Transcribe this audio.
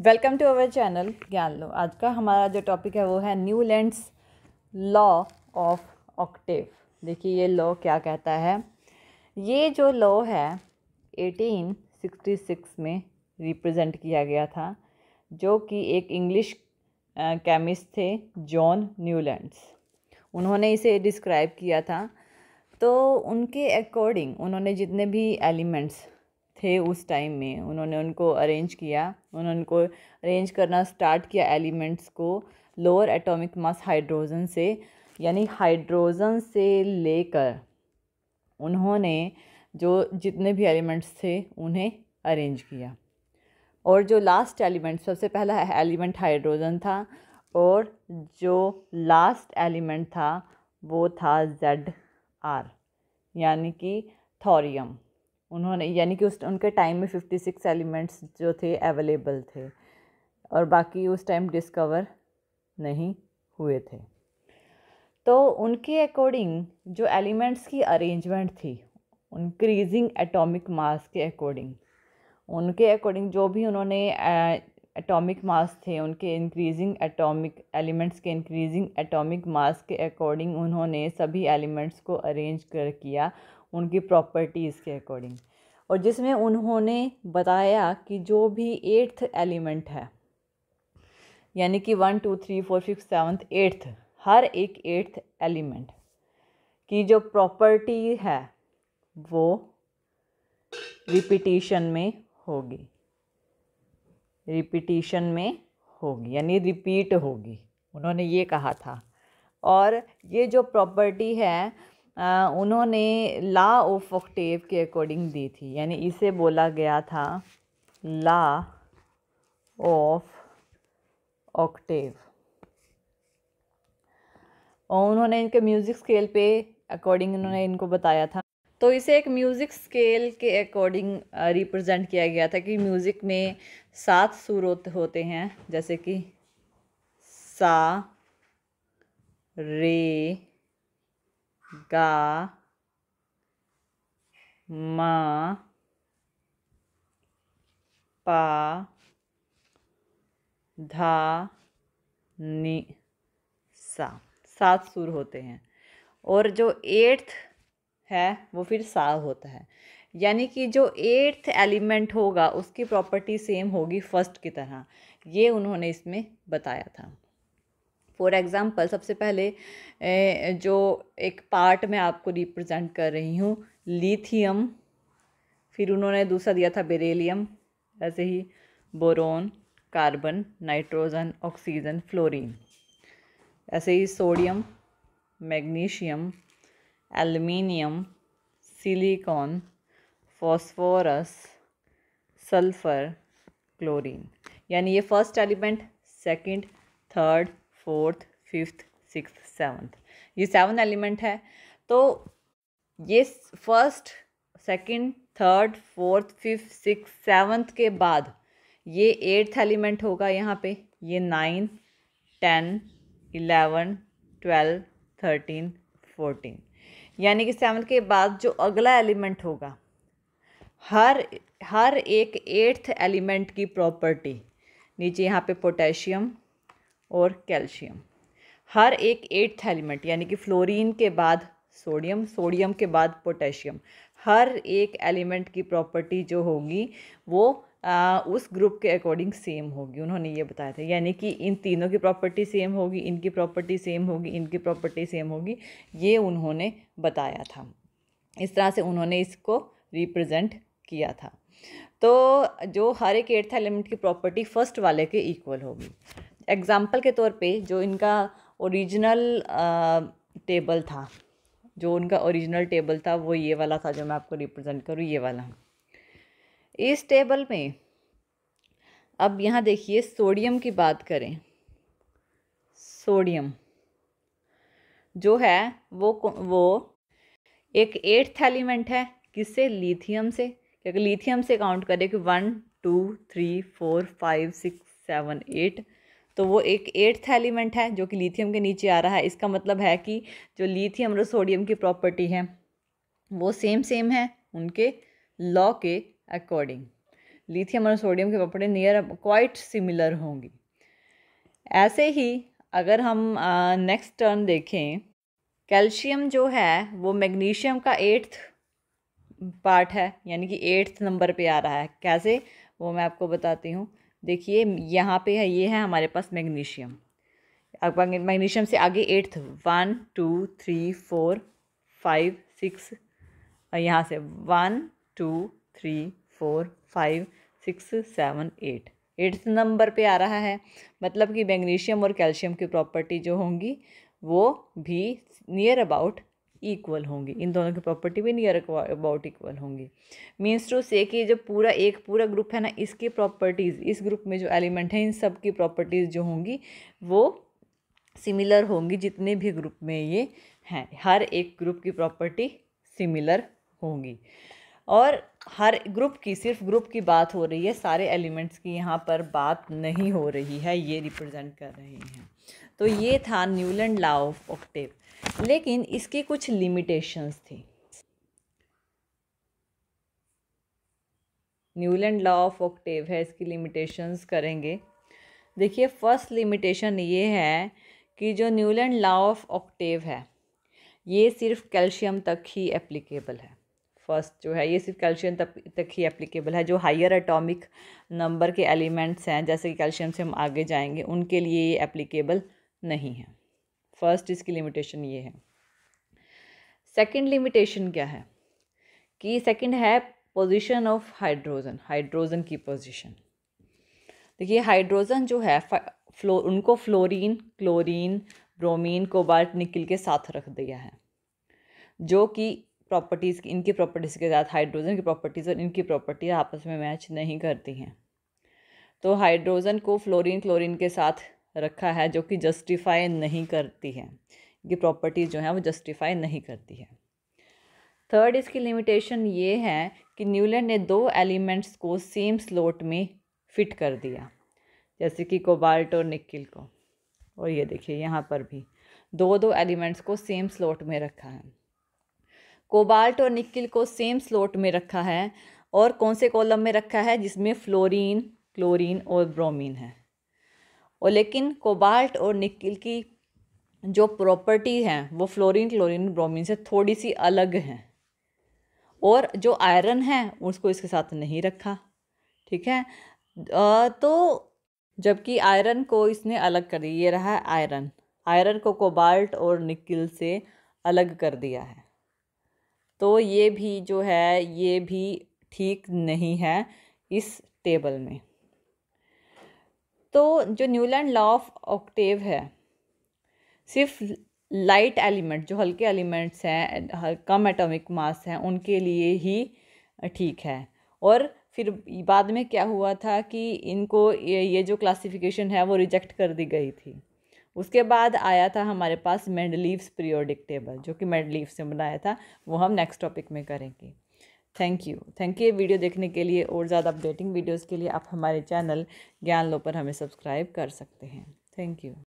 welcome to our channel ज्ञान लो आज का हमारा जो टॉपिक है वो है Newlands law of octave देखिए ये लॉ क्या कहता है ये जो लॉ है 1866 में रिप्रेजेंट किया गया था जो कि एक इंग्लिश केमिस्ट थे जॉन न्यूलैंड उन्होंने इसे डिस्क्राइब किया था तो उनके अकॉर्डिंग उन्होंने जितने भी एलिमेंट्स थे उस टाइम में उन्होंने उनको अरेंज किया उन्होंने उनको अरेंज करना स्टार्ट किया एलिमेंट्स को लोअर एटॉमिक मास हाइड्रोजन से यानी हाइड्रोजन से लेकर उन्होंने जो जितने भी एलिमेंट्स थे उन्हें अरेंज किया और जो लास्ट एलिमेंट सबसे पहला एलिमेंट हाइड्रोजन था और जो लास्ट एलिमेंट था वो था जेड आर यानी कि थोरियम उन्होंने यानी कि उस उनके टाइम में फिफ्टी सिक्स एलिमेंट्स जो थे अवेलेबल थे और बाकी उस टाइम डिस्कवर नहीं हुए थे तो उनके अकॉर्डिंग जो एलिमेंट्स की अरेंजमेंट थी इंक्रीजिंग एटॉमिक मास के अकॉर्डिंग उनके अकॉर्डिंग जो भी उन्होंने एटॉमिक मास थे उनके इंक्रीजिंग एटॉमिक एलिमेंट्स के इंक्रीजिंग एटॉमिक मास के अकॉर्डिंग उन्होंने सभी एलिमेंट्स को अरेंज कर किया उनकी प्रॉपर्टीज़ के अकॉर्डिंग और जिसमें उन्होंने बताया कि जो भी एट्थ एलिमेंट है यानी कि one two three four fifth seventh eighth हर एक एट्थ एलिमेंट की जो प्रॉपर्टी है वो रिपीटिशन में होगी रिपीटिशन में होगी यानी रिपीट होगी उन्होंने ये कहा था और ये जो प्रॉपर्टी है उन्होंने ला ऑफ ऑक्टेव के अकॉर्डिंग दी थी यानी इसे बोला गया था ला ऑफ ऑक्टेव और उन्होंने इनके म्यूज़िक स्केल पे अकॉर्डिंग उन्होंने इनको बताया था तो इसे एक म्यूज़िक स्केल के अकॉर्डिंग रिप्रेजेंट किया गया था कि म्यूज़िक में सात सुर होते हैं जैसे कि सा रे गा मा पा धा नी सा सात सुर होते हैं और जो एट्थ है वो फिर सा होता है यानी कि जो एट्थ एलिमेंट होगा उसकी प्रॉपर्टी सेम होगी फर्स्ट की तरह ये उन्होंने इसमें बताया था फॉर एग्ज़ाम्पल सबसे पहले जो एक पार्ट मैं आपको रिप्रेजेंट कर रही हूँ लिथियम फिर उन्होंने दूसरा दिया था बेरेलीम ऐसे ही boron carbon nitrogen oxygen fluorine ऐसे ही sodium magnesium aluminium silicon phosphorus sulphur chlorine यानी ये first element second third fourth fifth six seventh ये सेवन एलिमेंट है तो ये first second third fourth fifth six seventh के बाद ये एट्थ एलिमेंट होगा यहाँ पे ये nine ten eleven twelve thirteen fourteen यानी कि सेवन्थ के बाद जो अगला एलिमेंट होगा हर हर एक एट्थ एलिमेंट की प्रॉपर्टी नीचे यहाँ पे पोटेशियम और कैल्शियम हर एक एट्थ एलिमेंट यानी कि फ्लोरीन के बाद सोडियम सोडियम के बाद पोटेशियम हर एक एलिमेंट की प्रॉपर्टी जो होगी वो आ, उस ग्रुप के अकॉर्डिंग सेम होगी उन्होंने ये बताया था यानी कि इन तीनों की प्रॉपर्टी सेम होगी इनकी प्रॉपर्टी सेम होगी इनकी प्रॉपर्टी सेम होगी ये उन्होंने बताया था इस तरह से उन्होंने इसको रिप्रेजेंट किया था तो जो हर एक एट्थ एलिमेंट की प्रॉपर्टी फर्स्ट वाले के इक्वल होगी एग्ज़ाम्पल के तौर पे जो इनका ओरिजिनल टेबल था जो उनका ओरिजिनल टेबल था वो ये वाला था जो मैं आपको रिप्रेजेंट करूँ ये वाला इस टेबल में अब यहाँ देखिए सोडियम की बात करें सोडियम जो है वो वो एक एट्थ एलिमेंट है किससे लिथियम से क्योंकि लिथियम से काउंट करें कि one two three four five six seven eight तो वो एक एट्थ एलिमेंट है जो कि लिथियम के नीचे आ रहा है इसका मतलब है कि जो लिथियम और सोडियम की प्रॉपर्टी है वो सेम सेम है उनके लॉ के अकॉर्डिंग लिथियम और सोडियम की प्रॉपर्टी नियर क्वाइट सिमिलर होंगी ऐसे ही अगर हम नेक्स्ट टर्न देखें कैल्शियम जो है वो मैग्नीशियम का एट्थ पार्ट है यानी कि एट्थ नंबर पे आ रहा है कैसे वो मैं आपको बताती हूँ देखिए यहाँ पे है ये है हमारे पास मैग्नीशियम अब मैग्नीशियम से आगे eighth one two three four five six और यहाँ से one two three four five six seven eight eighth number पे आ रहा है मतलब कि मैग्नीशियम और कैल्शियम की प्रॉपर्टी जो होंगी वो भी नियर अबाउट इक्वल होंगी इन दोनों की प्रॉपर्टी भी नियर अबाउट इक्वल होंगी मीन्स टू से कि जो पूरा एक पूरा ग्रुप है ना इसकी प्रॉपर्टीज़ इस ग्रुप में जो एलिमेंट हैं इन सब की प्रॉपर्टीज़ जो होंगी वो सिमिलर होंगी जितने भी ग्रुप में ये हैं हर एक ग्रुप की प्रॉपर्टी सिमिलर होंगी और हर ग्रुप की सिर्फ ग्रुप की बात हो रही है सारे एलिमेंट्स की यहाँ पर बात नहीं हो रही है ये रिप्रेजेंट कर रहे हैं तो ये था न्यूलैंड लॉ ऑफ ऑक्टेव लेकिन इसकी कुछ लिमिटेशंस थी न्यूलैंड लॉ ऑफ ऑक्टेव है इसकी लिमिटेशंस करेंगे देखिए फर्स्ट लिमिटेशन ये है कि जो न्यूलैंड लॉ ऑफ ऑक्टेव है ये सिर्फ कैल्शियम तक ही एप्लीकेबल है फर्स्ट जो है ये सिर्फ कैल्शियम तक तक ही एप्लीकेबल है जो हायर एटॉमिक नंबर के एलिमेंट्स हैं जैसे कि कैल्शियम से हम आगे जाएंगे उनके लिए ये एप्लीकेबल नहीं है फर्स्ट इसकी लिमिटेशन ये है सेकंड लिमिटेशन क्या है कि सेकंड है पोजीशन ऑफ हाइड्रोजन हाइड्रोजन की पोजीशन देखिए हाइड्रोजन जो है फ्लो उनको fluorine chlorine bromine cobalt nickel के साथ रख दिया है जो कि प्रॉपर्टीज़ इनकी प्रॉपर्टीज़ के साथ हाइड्रोजन की प्रॉपर्टीज़ और इनकी प्रॉपर्टीज़ आपस में मैच नहीं करती हैं तो हाइड्रोजन को फ्लोरीन क्लोरीन के साथ रखा है जो कि जस्टिफाई नहीं करती है ये प्रॉपर्टी जो है वो जस्टिफाई नहीं करती है थर्ड इसकी लिमिटेशन ये है कि न्यूलैंड ने दो एलिमेंट्स को सेम स्लोट में फिट कर दिया जैसे कि कोबाल्ट और निकिल को और ये देखिए यहाँ पर भी दो दो एलिमेंट्स को सेम स्लोट में रखा है कोबाल्ट और निकिल को सेम स्लोट में रखा है और कौन से कॉलम में रखा है जिसमें फ्लोरीन क्लोरीन और ब्रोमीन है और लेकिन कोबाल्ट और निकिल की जो प्रॉपर्टी है वो फ्लोरीन क्लोरीन ब्रोमीन से थोड़ी सी अलग हैं और जो आयरन है उसको इसके साथ नहीं रखा ठीक है तो जबकि आयरन को इसने अलग कर दिया ये रहा आयरन आयरन को कोबाल्ट और निकिल से अलग कर दिया है तो ये भी जो है ये भी ठीक नहीं है इस टेबल में तो जो न्यूलैंड लॉ ऑफ ऑक्टेव है सिर्फ लाइट एलिमेंट जो हल्के एलिमेंट्स हैं कम एटॉमिक मास हैं उनके लिए ही ठीक है और फिर बाद में क्या हुआ था कि इनको ये, ये जो क्लासिफिकेशन है वो रिजेक्ट कर दी गई थी उसके बाद आया था हमारे पास मेंडलीव्स पीरियोडिक टेबल जो कि मेंडलीव से बनाया था वो हम नेक्स्ट टॉपिक में करेंगे thank you thank you video देखने के लिए और ज़्यादा अपडेटिंग वीडियोज़ के लिए आप हमारे चैनल ज्ञान लो पर हमें सब्सक्राइब कर सकते हैं थैंक यू